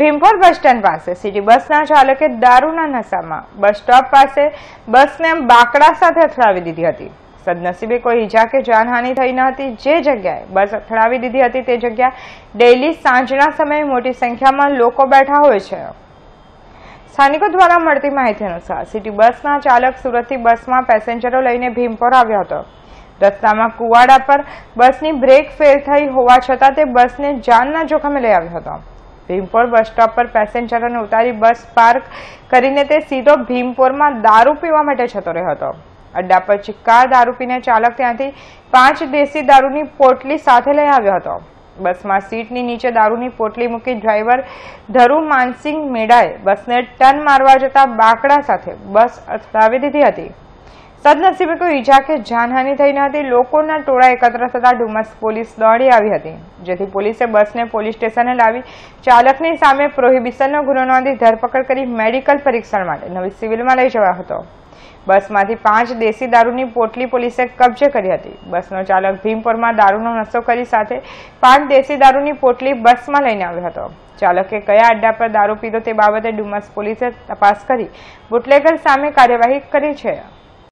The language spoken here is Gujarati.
ભીમપોર બસ સ્ટેન્ડ પાસે સિટી બસના ચાલકે દારૂના નશામાં બસ સ્ટોપ પાસે બસને બાકડા સાથે અથડાવી દીધી હતી સદનસીબે કોઈ ઈજા કે જાનહાનિ થઈ ન હતી જે જગ્યાએ બસ અથડાવી દીધી હતી તે જગ્યા ડેઇલી સાંજના સમયે મોટી સંખ્યામાં લોકો બેઠા હોય છે સ્થાનિકો દ્વારા મળતી માહિતી અનુસાર સિટી બસના ચાલક સુરતથી બસમાં પેસેન્જરો લઈને ભીમપોર આવ્યો હતો રસ્તામાં કુવાડા પર બસની બ્રેક ફેલ થઈ હોવા છતાં તે બસને જાનના જોખમે લઈ આવ્યો હતો ભીમપોર બસ સ્ટોપ પર પેસેન્જરોને ઉતારી બસ પાર્ક કરીને તે સીધો ભીમપોરમાં દારૂ પીવા માટે જતો રહ્યો હતો અડ્ડા પર ચિક્કા દારૂ પીને ચાલક ત્યાંથી પાંચ દેશી દારૂની પોટલી સાથે લઈ આવ્યો હતો બસમાં સીટની નીચે દારૂની પોટલી મૂકી ડ્રાઈવર ધરુ માનસિંહ મેડાએ બસને ટર્ન મારવા જતા બાકડા સાથે બસ અથડાવી દીધી હતી સદનસીબે કોઈ ઈજા કે જાનહાનિ થઈ ન હતી લોકોના ટોળા એકત્ર થતાં ડુમસ પોલીસ દોડી આવી હતી જેથી પોલીસે બસને પોલીસ સ્ટેશને લાવી ચાલકની સામે પ્રોહિબિશનનો ગુનો નોંધી ધરપકડ કરી મેડિકલ પરીક્ષણ માટે નવી સિવિલમાં લઈ જવા હતો બસમાંથી પાંચ દેશી દારૂની પોટલી પોલીસે કબજે કરી હતી બસનો ચાલક ભીમપુરમાં દારૂનો નશો કરી સાથે પાંચ દેશી દારૂની પોટલી બસમાં લઈને આવ્યો હતો ચાલકે કયા અડ્ડા પર દારૂ પીધો તે બાબતે ડુમસ પોલીસે તપાસ કરી બુટલેગર સામે કાર્યવાહી કરી છે